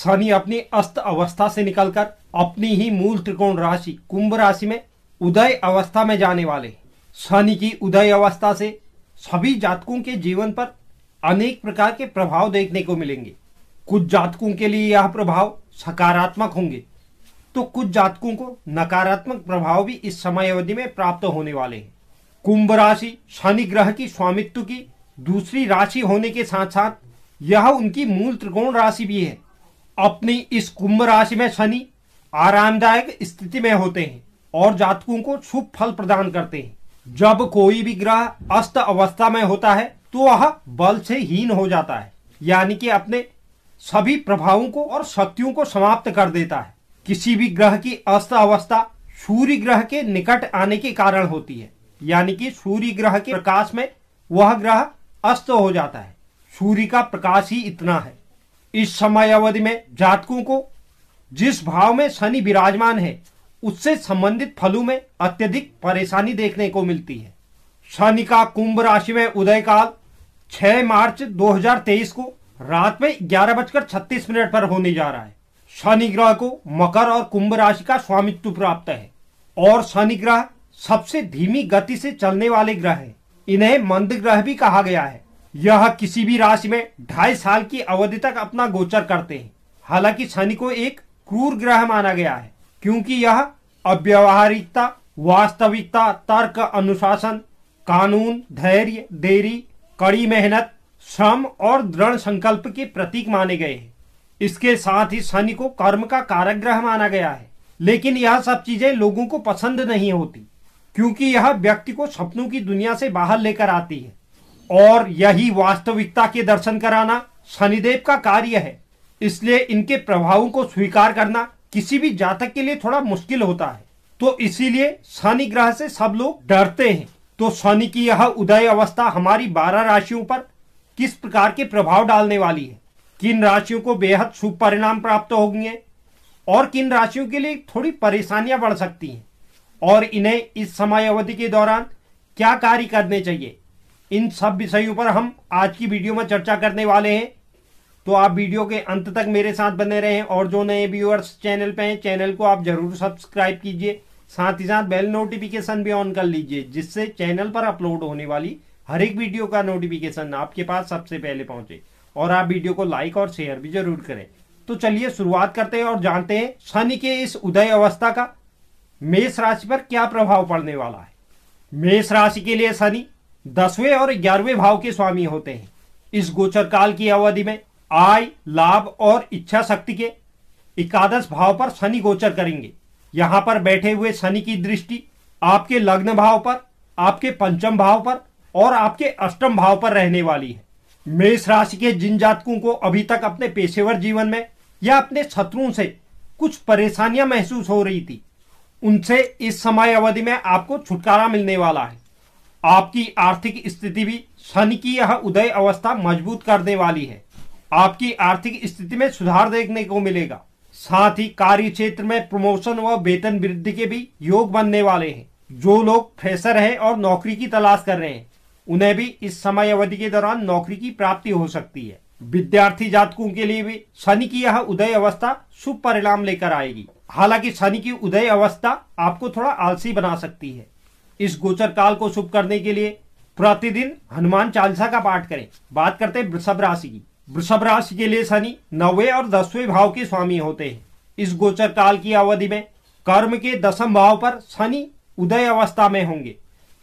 शनि अपनी अस्त अवस्था से निकलकर अपनी ही मूल त्रिकोण राशि कुंभ राशि में उदय अवस्था में जाने वाले शनि की उदय अवस्था से सभी जातकों के जीवन पर अनेक प्रकार के प्रभाव देखने को मिलेंगे कुछ जातकों के लिए यह प्रभाव सकारात्मक होंगे तो कुछ जातकों को नकारात्मक प्रभाव भी इस समय अवधि में प्राप्त होने वाले हैं कुंभ राशि शनि ग्रह की स्वामित्व की दूसरी राशि होने के साथ साथ यह उनकी मूल त्रिकोण राशि भी है अपनी इस कुंभ राशि में शनि आरामदायक स्थिति में होते हैं और जातकों को शुभ फल प्रदान करते हैं जब कोई भी ग्रह अस्त अवस्था में होता है तो वह बल से हीन हो जाता है यानी कि अपने सभी प्रभावों को और शक्तियों को समाप्त कर देता है किसी भी ग्रह की अस्त अवस्था सूर्य ग्रह के निकट आने के कारण होती है यानी कि सूर्य ग्रह के प्रकाश में वह ग्रह अस्त हो जाता है सूर्य का प्रकाश ही इतना है इस समयावधि में जातकों को जिस भाव में शनि विराजमान है उससे संबंधित फलों में अत्यधिक परेशानी देखने को मिलती है शनि का कुंभ राशि में उदय काल 6 मार्च 2023 को रात में ग्यारह बजकर छत्तीस मिनट पर होने जा रहा है शनि ग्रह को मकर और कुंभ राशि का स्वामित्व प्राप्त है और शनि ग्रह सबसे धीमी गति से चलने वाले ग्रह है इन्हें मंद ग्रह भी कहा गया है यह किसी भी राशि में ढाई साल की अवधि तक अपना गोचर करते हैं हालांकि शनि को एक क्रूर ग्रह माना गया है क्योंकि यह अव्यवहारिकता वास्तविकता तर्क अनुशासन कानून धैर्य देरी कड़ी मेहनत श्रम और दृढ़ संकल्प के प्रतीक माने गए हैं इसके साथ ही शनि को कर्म का कारक ग्रह माना गया है लेकिन यह सब चीजें लोगों को पसंद नहीं होती क्योंकि यह व्यक्ति को सपनों की दुनिया से बाहर लेकर आती है और यही वास्तविकता के दर्शन कराना शनिदेव का कार्य है इसलिए इनके प्रभावों को स्वीकार करना किसी भी जातक के लिए थोड़ा मुश्किल होता है तो इसीलिए शनि ग्रह से सब लोग डरते हैं तो शनि की यह उदय अवस्था हमारी बारह राशियों पर किस प्रकार के प्रभाव डालने वाली है किन राशियों को बेहद शुभ परिणाम प्राप्त होंगे और किन राशियों के लिए थोड़ी परेशानियां बढ़ सकती हैं और इन्हें इस समय अवधि के दौरान क्या कार्य करने चाहिए इन सब विषयों पर हम आज की वीडियो में चर्चा करने वाले हैं तो आप वीडियो के अंत तक मेरे साथ बने रहें और जो नए व्यूअर्स चैनल पे हैं चैनल को आप जरूर सब्सक्राइब कीजिए साथ ही साथ बेल नोटिफिकेशन भी ऑन कर लीजिए जिससे चैनल पर अपलोड होने वाली हर एक वीडियो का नोटिफिकेशन आपके पास सबसे पहले पहुंचे और आप वीडियो को लाइक और शेयर भी जरूर करें तो चलिए शुरुआत करते हैं और जानते हैं शनि के इस उदय अवस्था का मेष राशि पर क्या प्रभाव पड़ने वाला है मेष राशि के लिए शनि दसवें और ग्यारहवें भाव के स्वामी होते हैं इस गोचर काल की अवधि में आय लाभ और इच्छा शक्ति के एकादश भाव पर शनि गोचर करेंगे यहाँ पर बैठे हुए शनि की दृष्टि आपके लग्न भाव पर आपके पंचम भाव पर और आपके अष्टम भाव पर रहने वाली है मेष राशि के जिन जातकों को अभी तक अपने पेशेवर जीवन में या अपने शत्रुओं से कुछ परेशानियां महसूस हो रही थी उनसे इस समय अवधि में आपको छुटकारा मिलने वाला है आपकी आर्थिक स्थिति भी शनि की यह उदय अवस्था मजबूत करने वाली है आपकी आर्थिक स्थिति में सुधार देखने को मिलेगा साथ ही कार्य क्षेत्र में प्रमोशन व वेतन वृद्धि के भी योग बनने वाले हैं जो लोग फ्रेशर हैं और नौकरी की तलाश कर रहे हैं उन्हें भी इस समय अवधि के दौरान नौकरी की प्राप्ति हो सकती है विद्यार्थी जातकों के लिए भी शनि की यह उदय अवस्था शुभ परिणाम लेकर आएगी हालांकि शनि की उदय अवस्था आपको थोड़ा आलसी बना सकती है इस गोचर काल को शुभ करने के लिए प्रतिदिन हनुमान चालीसा का पाठ करें बात करते हैं वृषभ राशि की वृषभ राशि के लिए शनि नवे और दसवें भाव के स्वामी होते हैं इस गोचर काल की अवधि में कर्म के दसम भाव पर शनि उदय अवस्था में होंगे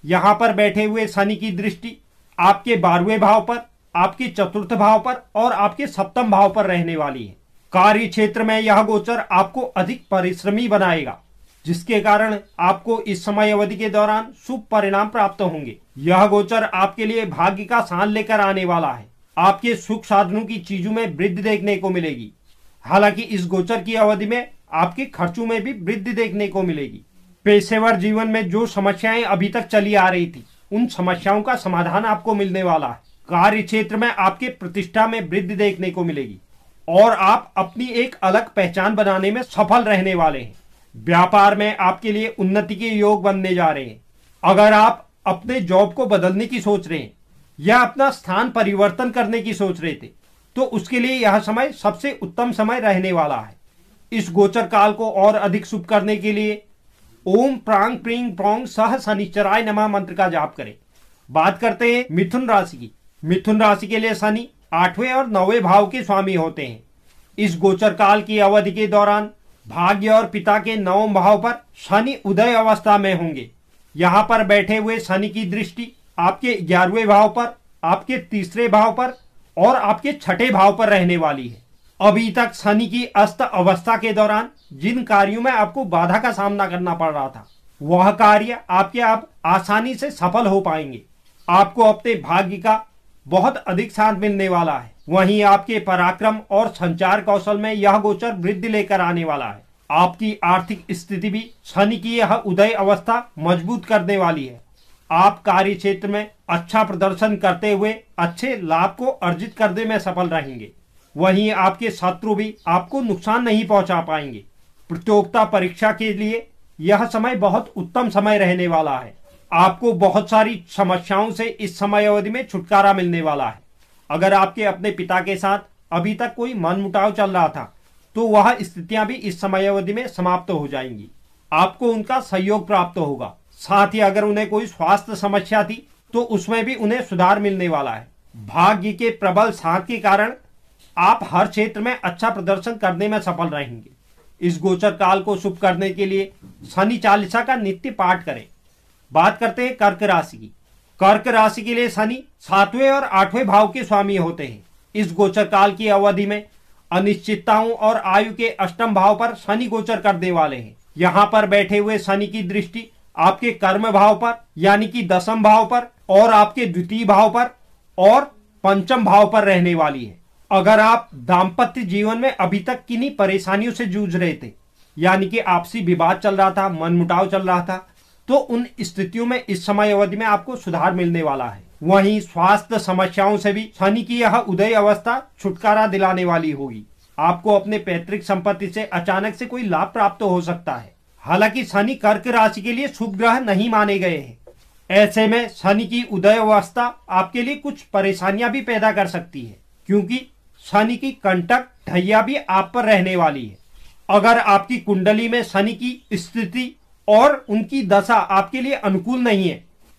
यहाँ पर बैठे हुए शनि की दृष्टि आपके बारहवें भाव पर आपके चतुर्थ भाव पर और आपके सप्तम भाव पर रहने वाली है कार्य क्षेत्र में यह गोचर आपको अधिक परिश्रमी बनाएगा जिसके कारण आपको इस समय अवधि के दौरान शुभ परिणाम प्राप्त होंगे यह गोचर आपके लिए भाग्य का सांस लेकर आने वाला है आपके सुख साधनों की चीजों में वृद्धि देखने को मिलेगी हालांकि इस गोचर की अवधि में आपके खर्चों में भी वृद्धि देखने को मिलेगी पेशेवर जीवन में जो समस्याएं अभी तक चली आ रही थी उन समस्याओं का समाधान आपको मिलने वाला है कार्य क्षेत्र में आपके प्रतिष्ठा में वृद्धि देखने को मिलेगी और आप अपनी एक अलग पहचान बनाने में सफल रहने वाले हैं व्यापार में आपके लिए उन्नति के योग बनने जा रहे हैं अगर आप अपने जॉब को बदलने की सोच रहे हैं या अपना स्थान परिवर्तन करने की सोच रहे थे तो उसके लिए यह समय सबसे उत्तम समय रहने वाला है इस गोचर काल को और अधिक शुभ करने के लिए ओम प्रांग प्रिंग प्रोंग सह शनिचराय नमा मंत्र का जाप करें बात करते हैं मिथुन राशि की मिथुन राशि के लिए शनि आठवें और नौवे भाव के स्वामी होते हैं इस गोचर काल की अवधि के दौरान भाग्य और पिता के नवम भाव पर शनि उदय अवस्था में होंगे यहाँ पर बैठे हुए शनि की दृष्टि आपके ग्यारहवें भाव पर आपके तीसरे भाव पर और आपके छठे भाव पर रहने वाली है अभी तक शनि की अस्त अवस्था के दौरान जिन कार्यों में आपको बाधा का सामना करना पड़ रहा था वह कार्य आपके आप आसानी से सफल हो पाएंगे आपको अपने भाग्य का बहुत अधिक साथ मिलने वाला है वहीं आपके पराक्रम और संचार कौशल में यह गोचर वृद्धि लेकर आने वाला है आपकी आर्थिक स्थिति भी शनि की यह उदय अवस्था मजबूत करने वाली है आप कार्य क्षेत्र में अच्छा प्रदर्शन करते हुए अच्छे लाभ को अर्जित करने में सफल रहेंगे वहीं आपके शत्रु भी आपको नुकसान नहीं पहुंचा पाएंगे प्रतियोगिता परीक्षा के लिए यह समय बहुत उत्तम समय रहने वाला है आपको बहुत सारी समस्याओं से इस समय अवधि में छुटकारा मिलने वाला है अगर आपके अपने पिता के साथ अभी तक कोई मनमुटाव चल रहा था तो वह स्थितियां भी इस समयावधि में समाप्त हो जाएंगी आपको उनका सहयोग प्राप्त होगा साथ ही अगर उन्हें कोई स्वास्थ्य समस्या थी तो उसमें भी उन्हें सुधार मिलने वाला है भाग्य के प्रबल साथ के कारण आप हर क्षेत्र में अच्छा प्रदर्शन करने में सफल रहेंगे इस गोचर काल को शुभ करने के लिए शनि चालीसा का नित्य पाठ करें बात करते हैं कर्क राशि की कर्क राशि के लिए शनि सातवें और आठवें भाव के स्वामी होते हैं इस गोचर काल की अवधि में अनिश्चितताओं और आयु के अष्टम भाव पर शनि गोचर करने वाले हैं यहाँ पर बैठे हुए शनि की दृष्टि आपके कर्म भाव पर यानी कि दसम भाव पर और आपके द्वितीय भाव पर और पंचम भाव पर रहने वाली है अगर आप दाम्पत्य जीवन में अभी तक किन्हीं परेशानियों से जूझ रहे थे यानी कि आपसी विवाद चल रहा था मनमुटाव चल रहा था तो उन स्थितियों में इस समय अवधि में आपको सुधार मिलने वाला है वहीं स्वास्थ्य समस्याओं से भी शनि की यह उदय अवस्था छुटकारा दिलाने वाली होगी आपको अपने पैतृक संपत्ति से अचानक से कोई लाभ प्राप्त हो सकता है हालांकि शनि कर्क राशि के लिए शुभ ग्रह नहीं माने गए हैं ऐसे में शनि की उदय अवस्था आपके लिए कुछ परेशानियां भी पैदा कर सकती है क्योंकि शनि की कंटक ढैया भी आप पर रहने वाली है अगर आपकी कुंडली में शनि की स्थिति और उनकी दशा आपके लिए अनुकूल नहीं है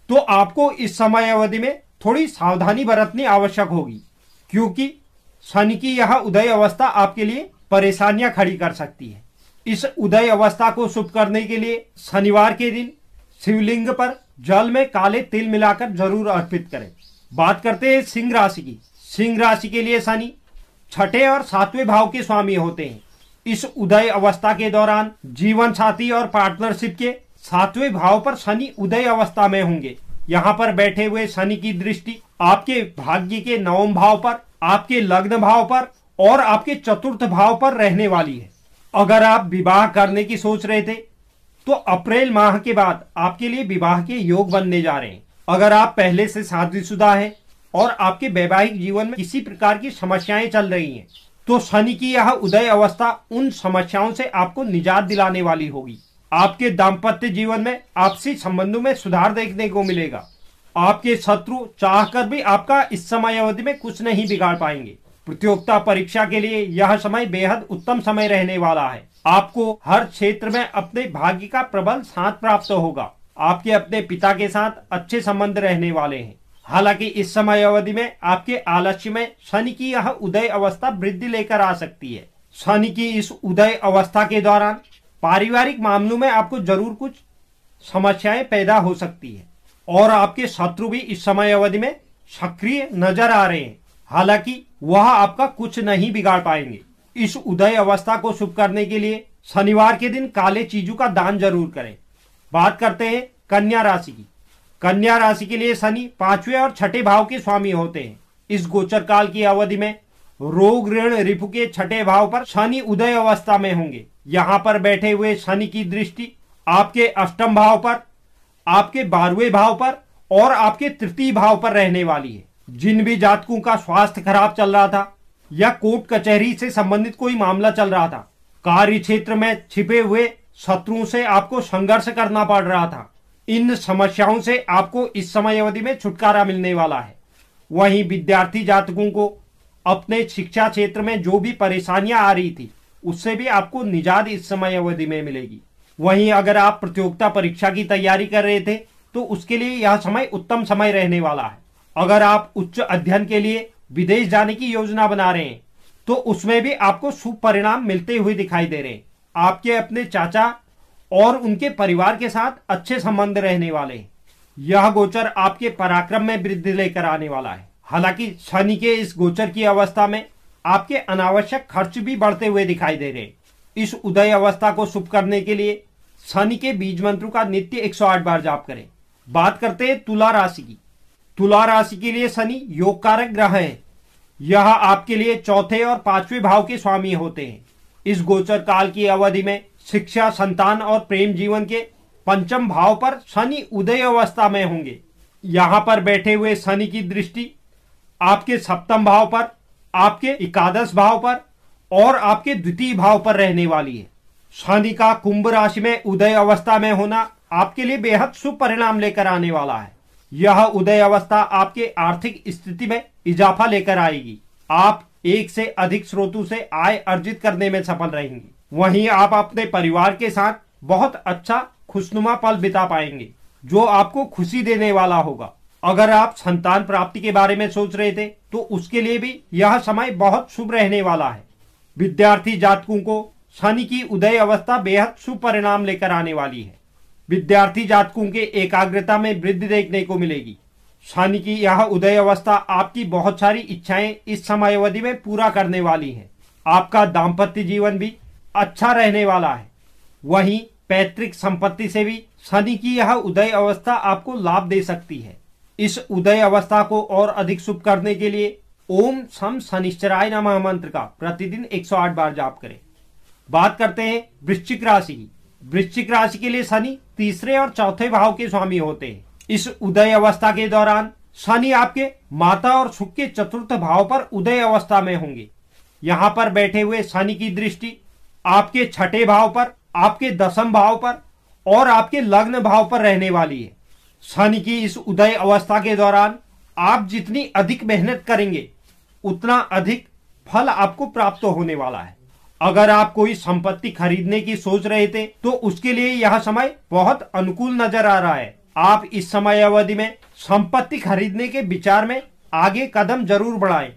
तो आपको इस समय अवधि में थोड़ी सावधानी बरतनी आवश्यक होगी क्योंकि शनि की यह उदय अवस्था आपके लिए परेशानियां खड़ी कर सकती है इस उदय अवस्था को शुभ करने के लिए शनिवार के दिन शिवलिंग पर जल में काले तिल मिलाकर जरूर अर्पित करें बात करते हैं सिंह राशि की सिंह राशि के लिए शनि छठे और सातवें भाव के स्वामी होते हैं इस उदय अवस्था के दौरान जीवन साथी और पार्टनरशिप के सातवें भाव पर शनि उदय अवस्था में होंगे यहाँ पर बैठे हुए शनि की दृष्टि आपके भाग्य के नवम भाव पर आपके लग्न भाव पर और आपके चतुर्थ भाव पर रहने वाली है अगर आप विवाह करने की सोच रहे थे तो अप्रैल माह के बाद आपके लिए विवाह के योग बनने जा रहे हैं अगर आप पहले से शादीशुदा है और आपके वैवाहिक जीवन में किसी प्रकार की समस्याएं चल रही हैं तो शनि की यह उदय अवस्था उन समस्याओं से आपको निजात दिलाने वाली होगी आपके दाम्पत्य जीवन में आपसी संबंधों में सुधार देखने को मिलेगा आपके शत्रु चाहकर भी आपका इस समय अवधि में कुछ नहीं बिगाड़ पाएंगे प्रतियोगिता परीक्षा के लिए यह समय बेहद उत्तम समय रहने वाला है आपको हर क्षेत्र में अपने भाग्य का प्रबल साथ प्राप्त होगा आपके अपने पिता के साथ अच्छे संबंध रहने वाले हैं हालांकि इस समय अवधि में आपके आलस्य में शनि की यह उदय अवस्था वृद्धि लेकर आ सकती है शनि की इस उदय अवस्था के दौरान पारिवारिक मामलों में आपको जरूर कुछ समस्याएं पैदा हो सकती है और आपके शत्रु भी इस समय अवधि में सक्रिय नजर आ रहे हैं हालांकि वह आपका कुछ नहीं बिगाड़ पाएंगे इस उदय अवस्था को शुभ करने के लिए शनिवार के दिन काले चीजों का दान जरूर करें बात करते हैं कन्या राशि की कन्या राशि के लिए शनि पांचवें और छठे भाव के स्वामी होते हैं इस गोचर काल की अवधि में रोग ऋण रिपु के छठे भाव पर शनि उदय अवस्था में होंगे यहाँ पर बैठे हुए शनि की दृष्टि आपके अष्टम भाव पर आपके बारहवें भाव पर और आपके तृतीय भाव पर रहने वाली है जिन भी जातकों का स्वास्थ्य खराब चल रहा था या कोर्ट कचहरी से संबंधित कोई मामला चल रहा था कार्य क्षेत्र में छिपे हुए शत्रुओं से आपको संघर्ष करना पड़ रहा था इन समस्याओं से आपको इस समय अवधि में छुटकारा मिलने वाला है वहीं विद्यार्थी जातकों को अपने शिक्षा क्षेत्र में जो भी परेशानियां आ रही थी उससे भी आपको निजात इस समय अवधि में मिलेगी वहीं अगर आप प्रतियोगिता परीक्षा की तैयारी कर रहे थे तो उसके लिए यह समय उत्तम समय रहने वाला है अगर आप उच्च अध्ययन के लिए विदेश जाने की योजना बना रहे हैं तो उसमें भी आपको सुपरिणाम मिलते हुए दिखाई दे रहे हैं आपके अपने चाचा और उनके परिवार के साथ अच्छे संबंध रहने वाले हैं यह गोचर आपके पराक्रम में वृद्धि लेकर आने वाला है हालांकि शनि के इस गोचर की अवस्था में आपके अनावश्यक खर्च भी बढ़ते हुए दिखाई दे रहे इस उदय अवस्था को शुभ करने के लिए शनि के बीज मंत्र का नित्य 108 बार जाप करें बात करते हैं तुला राशि की तुला राशि के लिए शनि योग कारक ग्रह है यह आपके लिए चौथे और पांचवें भाव के स्वामी होते हैं इस गोचर काल की अवधि में शिक्षा संतान और प्रेम जीवन के पंचम भाव पर शनि उदय अवस्था में होंगे यहाँ पर बैठे हुए शनि की दृष्टि आपके सप्तम भाव पर आपके एकादश भाव पर और आपके द्वितीय भाव पर रहने वाली है शनि का कुंभ राशि में उदय अवस्था में होना आपके लिए बेहद शुभ परिणाम लेकर आने वाला है यह उदय अवस्था आपके आर्थिक स्थिति में इजाफा लेकर आएगी आप एक से अधिक स्रोतों से आय अर्जित करने में सफल रहेंगी वहीं आप अपने परिवार के साथ बहुत अच्छा खुशनुमा पल बिता पाएंगे जो आपको खुशी देने वाला होगा अगर आप संतान प्राप्ति के बारे में सोच रहे थे तो उसके लिए भी यह समय बहुत शुभ रहने वाला है विद्यार्थी जातकों को शनि की उदय अवस्था बेहद शुभ परिणाम लेकर आने वाली है विद्यार्थी जातकों के एकाग्रता में वृद्धि देखने को मिलेगी शनि की यह उदय अवस्था आपकी बहुत सारी इच्छाएं इस समय अवधि में पूरा करने वाली है आपका दाम्पत्य जीवन भी अच्छा रहने वाला है वहीं पैतृक संपत्ति से भी शनि की यह उदय अवस्था आपको लाभ दे सकती है इस उदय अवस्था को और अधिक शुभ करने के लिए ओम सम शनिश्चराय नमः मंत्र का प्रतिदिन 108 बार जाप करें बात करते हैं वृश्चिक राशि की वृश्चिक राशि के लिए शनि तीसरे और चौथे भाव के स्वामी होते हैं इस उदय अवस्था के दौरान शनि आपके माता और सुख के चतुर्थ भाव पर उदय अवस्था में होंगे यहाँ पर बैठे हुए शनि की दृष्टि आपके छठे भाव पर आपके दसम भाव पर और आपके लग्न भाव पर रहने वाली है शनि की इस उदय अवस्था के दौरान आप जितनी अधिक मेहनत करेंगे उतना अधिक फल आपको प्राप्त होने वाला है अगर आप कोई संपत्ति खरीदने की सोच रहे थे तो उसके लिए यह समय बहुत अनुकूल नजर आ रहा है आप इस समय अवधि में संपत्ति खरीदने के विचार में आगे कदम जरूर बढ़ाएं।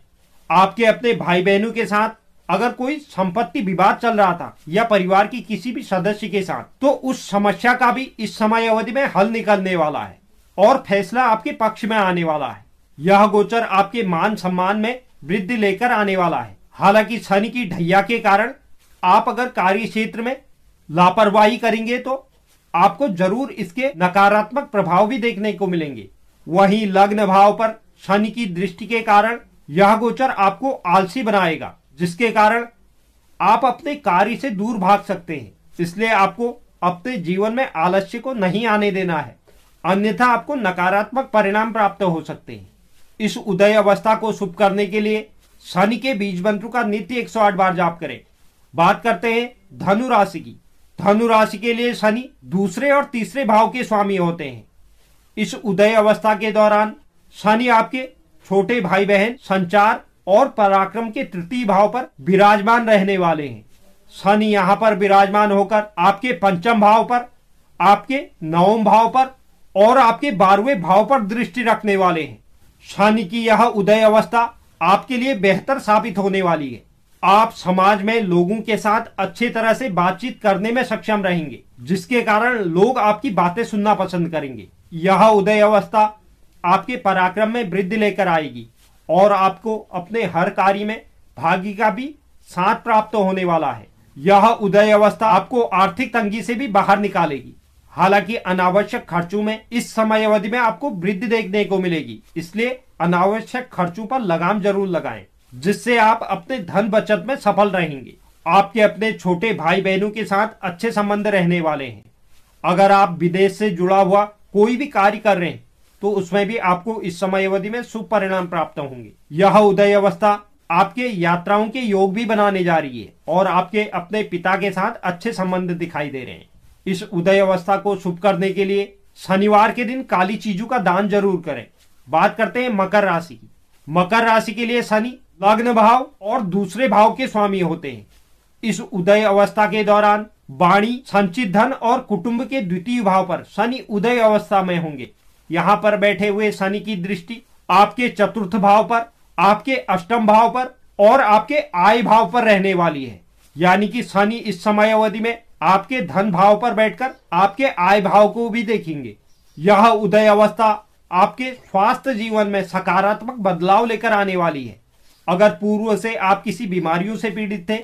आपके अपने भाई बहनों के साथ अगर कोई संपत्ति विवाद चल रहा था या परिवार की किसी भी सदस्य के साथ तो उस समस्या का भी इस समय अवधि में हल निकलने वाला है और फैसला आपके पक्ष में आने वाला है यह गोचर आपके मान सम्मान में वृद्धि लेकर आने वाला है हालांकि शनि की ढैया के कारण आप अगर कार्य क्षेत्र में लापरवाही करेंगे तो आपको जरूर इसके नकारात्मक प्रभाव भी देखने को मिलेंगे वहीं लग्न भाव पर शनि की दृष्टि के कारण यह गोचर आपको आलसी बनाएगा जिसके कारण आप अपने कार्य से दूर भाग सकते हैं इसलिए आपको अपने जीवन में आलस्य को नहीं आने देना है अन्यथा आपको नकारात्मक परिणाम प्राप्त हो सकते हैं इस उदय अवस्था को शुभ करने के लिए शनि के बीज मंत्र का नित्य 108 बार जाप करें बात करते हैं धनु राशि की धनु राशि के लिए शनि दूसरे और तीसरे भाव के स्वामी होते हैं इस उदय अवस्था के दौरान शनि आपके छोटे भाई बहन संचार और पराक्रम के तृतीय भाव पर विराजमान रहने वाले हैं शनि यहाँ पर विराजमान होकर आपके पंचम भाव पर आपके नवम भाव पर और आपके बारहवें भाव पर दृष्टि रखने वाले हैं शनि की यह उदय अवस्था आपके लिए बेहतर साबित होने वाली है आप समाज में लोगों के साथ अच्छी तरह से बातचीत करने में सक्षम रहेंगे जिसके कारण लोग आपकी बातें सुनना पसंद करेंगे यह उदय अवस्था आपके पराक्रम में वृद्धि लेकर आएगी और आपको अपने हर कार्य में भागी का भी साथ प्राप्त होने वाला है यह उदय अवस्था आपको आर्थिक तंगी से भी बाहर निकालेगी हालांकि अनावश्यक खर्चों में इस समय अवधि में आपको वृद्धि देखने को मिलेगी इसलिए अनावश्यक खर्चों पर लगाम जरूर लगाएं जिससे आप अपने धन बचत में सफल रहेंगे आपके अपने छोटे भाई बहनों के साथ अच्छे संबंध रहने वाले हैं अगर आप विदेश से जुड़ा हुआ कोई भी कार्य कर रहे हैं तो उसमें भी आपको इस समय अवधि में शुभ परिणाम प्राप्त होंगे यह उदय अवस्था आपके यात्राओं के योग भी बनाने जा रही है और आपके अपने पिता के साथ अच्छे संबंध दिखाई दे रहे हैं इस उदय अवस्था को शुभ करने के लिए शनिवार के दिन काली चीजों का दान जरूर करें बात करते हैं मकर राशि की मकर राशि के लिए शनि लग्न भाव और दूसरे भाव के स्वामी होते हैं इस उदय अवस्था के दौरान वाणी संचित धन और कुटुंब के द्वितीय भाव पर शनि उदय अवस्था में होंगे यहां पर बैठे हुए शनि की दृष्टि आपके चतुर्थ भाव पर आपके अष्टम भाव पर और आपके आय भाव पर रहने वाली है यानी कि शनि इस समय अवधि में आपके धन भाव पर बैठकर आपके आय भाव को भी देखेंगे यह उदय अवस्था आपके स्वास्थ्य जीवन में सकारात्मक बदलाव लेकर आने वाली है अगर पूर्व से आप किसी बीमारियों से पीड़ित थे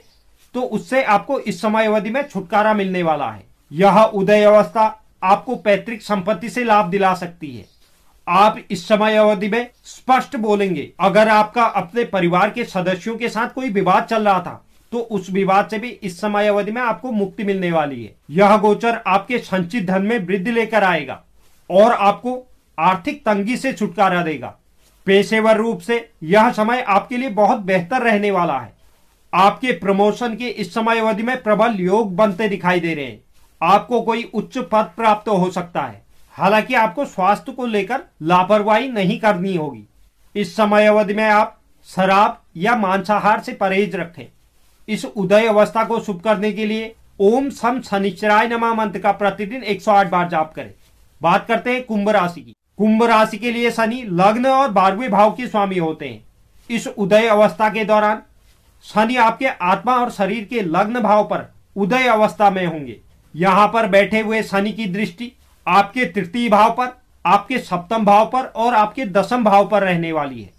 तो उससे आपको इस समय अवधि में छुटकारा मिलने वाला है यह उदय अवस्था आपको पैतृक संपत्ति से लाभ दिला सकती है आप इस समय अवधि में स्पष्ट बोलेंगे अगर आपका अपने परिवार के सदस्यों के साथ कोई विवाद चल रहा था तो उस विवाद से भी इस समय अवधि में आपको मुक्ति मिलने वाली है यह गोचर आपके संचित धन में वृद्धि लेकर आएगा और आपको आर्थिक तंगी से छुटकारा देगा पेशेवर रूप से यह समय आपके लिए बहुत बेहतर रहने वाला है आपके प्रमोशन के इस समय अवधि में प्रबल योग बनते दिखाई दे रहे हैं आपको कोई उच्च पद प्राप्त हो सकता है हालांकि आपको स्वास्थ्य को लेकर लापरवाही नहीं करनी होगी इस समय अवधि में आप शराब या मांसाहार से परहेज रखें इस उदय अवस्था को शुभ करने के लिए ओम सम शनिचराय नमा मंत्र का प्रतिदिन 108 बार जाप करें बात करते हैं कुंभ राशि की कुंभ राशि के लिए शनि लग्न और बारहवें भाव के स्वामी होते हैं इस उदय अवस्था के दौरान शनि आपके आत्मा और शरीर के लग्न भाव पर उदय अवस्था में होंगे यहां पर बैठे हुए शनि की दृष्टि आपके तृतीय भाव पर आपके सप्तम भाव पर और आपके दसम भाव पर रहने वाली है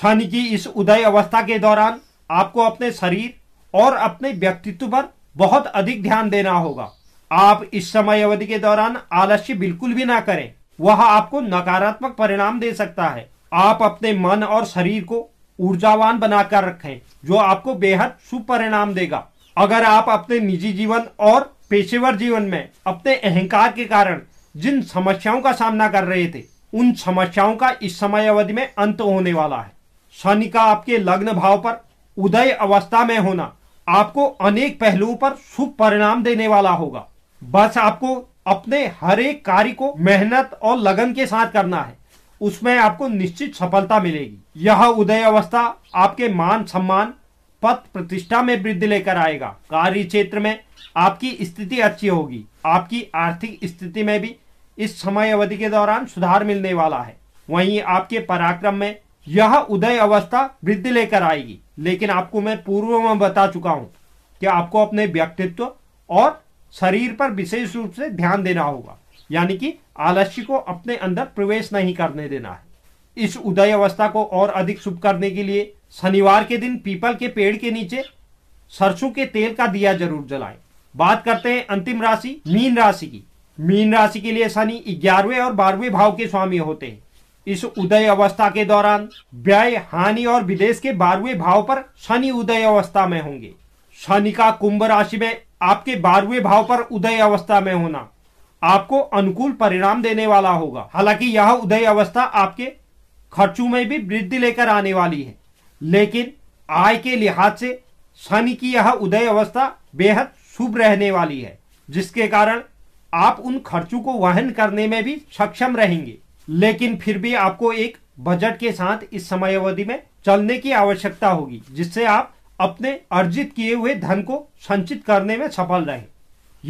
शनि की इस उदय अवस्था के दौरान आपको अपने शरीर और अपने व्यक्तित्व पर बहुत अधिक ध्यान देना होगा आप इस समय अवधि के दौरान आलस्य बिल्कुल भी ना करें वह आपको नकारात्मक परिणाम दे सकता है आप अपने मन और शरीर को ऊर्जावान बनाकर रखें जो आपको बेहद शुभ परिणाम देगा अगर आप अपने निजी जीवन और पेशेवर जीवन में अपने अहंकार के कारण जिन समस्याओं का सामना कर रहे थे उन समस्याओं का इस समय अवधि में अंत होने वाला है शनि का आपके लग्न भाव पर उदय अवस्था में होना आपको अनेक पहलुओं पर शुभ परिणाम देने वाला होगा बस आपको अपने हर एक कार्य को मेहनत और लगन के साथ करना है उसमें आपको निश्चित सफलता मिलेगी यह उदय अवस्था आपके मान सम्मान पद प्रतिष्ठा में वृद्धि लेकर आएगा कार्य क्षेत्र में आपकी स्थिति अच्छी होगी आपकी आर्थिक स्थिति में भी इस समय अवधि के दौरान सुधार मिलने वाला है वहीं आपके पराक्रम में यह उदय अवस्था वृद्धि लेकर आएगी लेकिन आपको मैं पूर्व में बता चुका हूं कि आपको अपने व्यक्तित्व और शरीर पर विशेष रूप से ध्यान देना होगा यानी कि आलस्य को अपने अंदर प्रवेश नहीं करने देना है इस उदय अवस्था को और अधिक शुभ करने के लिए शनिवार के दिन पीपल के पेड़ के नीचे सरसों के तेल का दिया जरूर जलाएं बात करते हैं अंतिम राशि मीन राशि की मीन राशि के लिए शनि ग्यारहवें और बारहवें भाव के स्वामी होते हैं इस उदय अवस्था के दौरान व्यय हानि और विदेश के बारहवें भाव पर शनि उदय अवस्था में होंगे शनि का कुंभ राशि में आपके बारहवें भाव पर उदय अवस्था में होना आपको अनुकूल परिणाम देने वाला होगा हालांकि यह उदय अवस्था आपके खर्चों में भी वृद्धि लेकर आने वाली है लेकिन आय के लिहाज से शनि की यह उदय अवस्था बेहद शुभ रहने वाली है जिसके कारण आप उन खर्चों को वहन करने में भी सक्षम रहेंगे लेकिन फिर भी आपको एक बजट के साथ इस समय अवधि में चलने की आवश्यकता होगी जिससे आप अपने अर्जित किए हुए धन को संचित करने में सफल रहे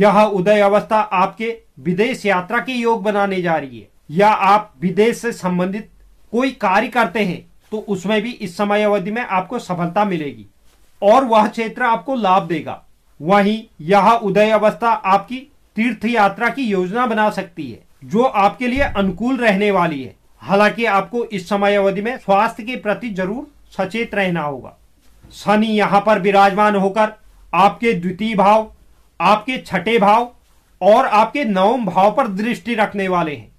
यह उदय अवस्था आपके विदेश यात्रा के योग बनाने जा रही है या आप विदेश से संबंधित कोई कार्य करते हैं तो उसमें भी इस समय अवधि में आपको सफलता मिलेगी और वह क्षेत्र आपको लाभ देगा वहीं यह उदय अवस्था आपकी तीर्थ यात्रा की योजना बना सकती है जो आपके लिए अनुकूल रहने वाली है हालांकि आपको इस समय अवधि में स्वास्थ्य के प्रति जरूर सचेत रहना होगा शनि यहाँ पर विराजमान होकर आपके द्वितीय भाव आपके छठे भाव और आपके नवम भाव पर दृष्टि रखने वाले हैं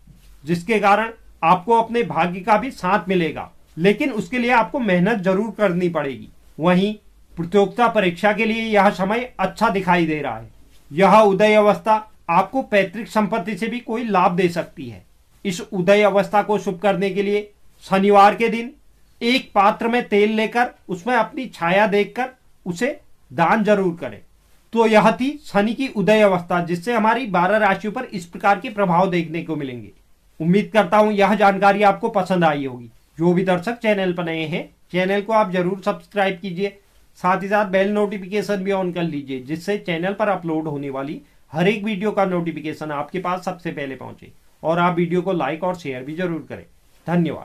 जिसके कारण आपको अपने भाग्य का भी साथ मिलेगा लेकिन उसके लिए आपको मेहनत जरूर करनी पड़ेगी वहीं प्रतियोगिता परीक्षा के लिए यह समय अच्छा दिखाई दे रहा है यह उदय अवस्था आपको पैतृक संपत्ति से भी कोई लाभ दे सकती है इस उदय अवस्था को शुभ करने के लिए शनिवार के दिन एक पात्र में तेल लेकर उसमें अपनी छाया देखकर उसे दान जरूर करें तो यह थी शनि की उदय अवस्था जिससे हमारी बारह राशियों पर इस प्रकार के प्रभाव देखने को मिलेंगे उम्मीद करता हूं यह जानकारी आपको पसंद आई होगी जो भी दर्शक चैनल पर नए हैं चैनल को आप जरूर सब्सक्राइब कीजिए साथ ही साथ बेल नोटिफिकेशन भी ऑन कर लीजिए जिससे चैनल पर अपलोड होने वाली हर एक वीडियो का नोटिफिकेशन आपके पास सबसे पहले पहुंचे और आप वीडियो को लाइक और शेयर भी जरूर करें धन्यवाद